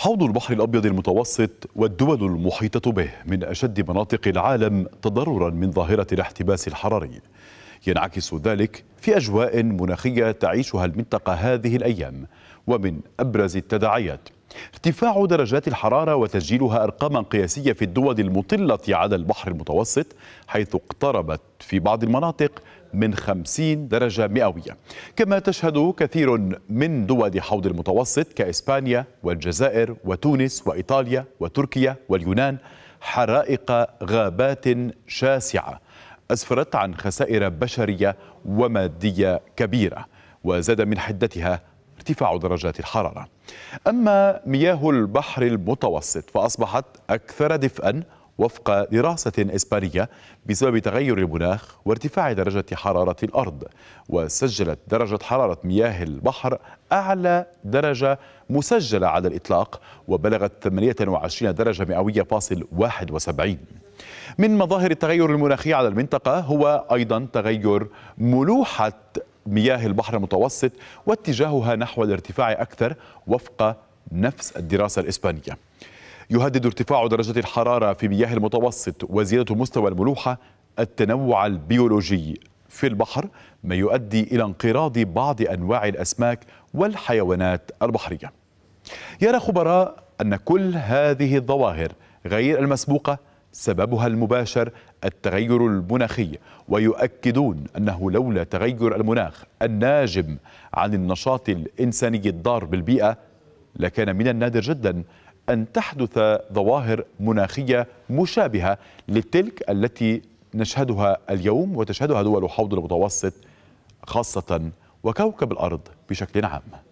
حوض البحر الأبيض المتوسط والدول المحيطة به من أشد مناطق العالم تضررا من ظاهرة الاحتباس الحراري ينعكس ذلك في أجواء مناخية تعيشها المنطقة هذه الأيام ومن أبرز التداعيات ارتفاع درجات الحرارة وتسجيلها أرقاما قياسية في الدول المطلة على البحر المتوسط حيث اقتربت في بعض المناطق من 50 درجة مئوية كما تشهد كثير من دول حوض المتوسط كإسبانيا والجزائر وتونس وإيطاليا وتركيا واليونان حرائق غابات شاسعة أسفرت عن خسائر بشرية ومادية كبيرة وزاد من حدتها ارتفاع درجات الحرارة أما مياه البحر المتوسط فأصبحت أكثر دفئا وفق دراسة إسبانية بسبب تغير المناخ وارتفاع درجة حرارة الأرض وسجلت درجة حرارة مياه البحر أعلى درجة مسجلة على الإطلاق وبلغت 28 درجة مئوية فاصل 71 من مظاهر التغير المناخي على المنطقة هو أيضا تغير ملوحة مياه البحر المتوسط واتجاهها نحو الارتفاع أكثر وفق نفس الدراسة الإسبانية يهدد ارتفاع درجة الحرارة في مياه المتوسط وزيادة مستوى الملوحة التنوع البيولوجي في البحر ما يؤدي إلى انقراض بعض أنواع الأسماك والحيوانات البحرية يرى خبراء أن كل هذه الظواهر غير المسبوقة سببها المباشر التغير المناخي ويؤكدون انه لولا تغير المناخ الناجم عن النشاط الانساني الضار بالبيئه لكان من النادر جدا ان تحدث ظواهر مناخيه مشابهه لتلك التي نشهدها اليوم وتشهدها دول حوض المتوسط خاصه وكوكب الارض بشكل عام